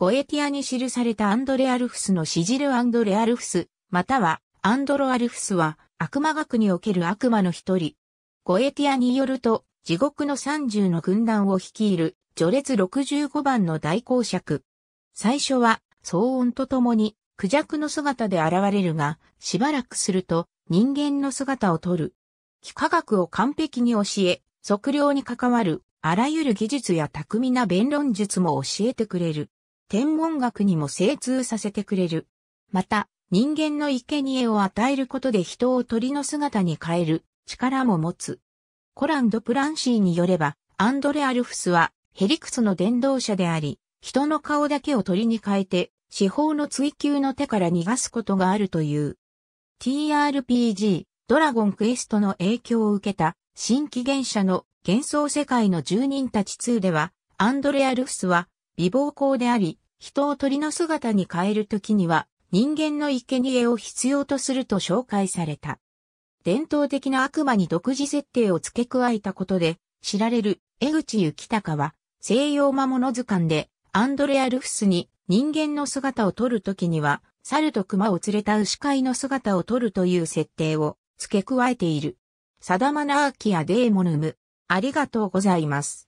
ゴエティアに記されたアンドレアルフスのシジルアンドレアルフス、またはアンドロアルフスは悪魔学における悪魔の一人。ゴエティアによると、地獄の30の軍団を率いる序列65番の大公爵。最初は騒音とともに苦弱の姿で現れるが、しばらくすると人間の姿をとる。幾何学を完璧に教え、測量に関わるあらゆる技術や巧みな弁論術も教えてくれる。天文学にも精通させてくれる。また、人間の生贄を与えることで人を鳥の姿に変える力も持つ。コラン・ド・プランシーによれば、アンドレ・アルフスはヘリクスの伝道者であり、人の顔だけを鳥に変えて、司法の追求の手から逃がすことがあるという。TRPG、ドラゴンクエストの影響を受けた、新紀元者の幻想世界の住人たち2では、アンドレ・アルフスは、美貌校であり、人を鳥の姿に変えるときには、人間の生贄を必要とすると紹介された。伝統的な悪魔に独自設定を付け加えたことで、知られる江口幸隆は、西洋魔物図鑑で、アンドレア・ルフスに人間の姿を撮るときには、猿と熊を連れた牛飼いの姿を撮るという設定を付け加えている。サダマナーキアデーモヌム。ありがとうございます。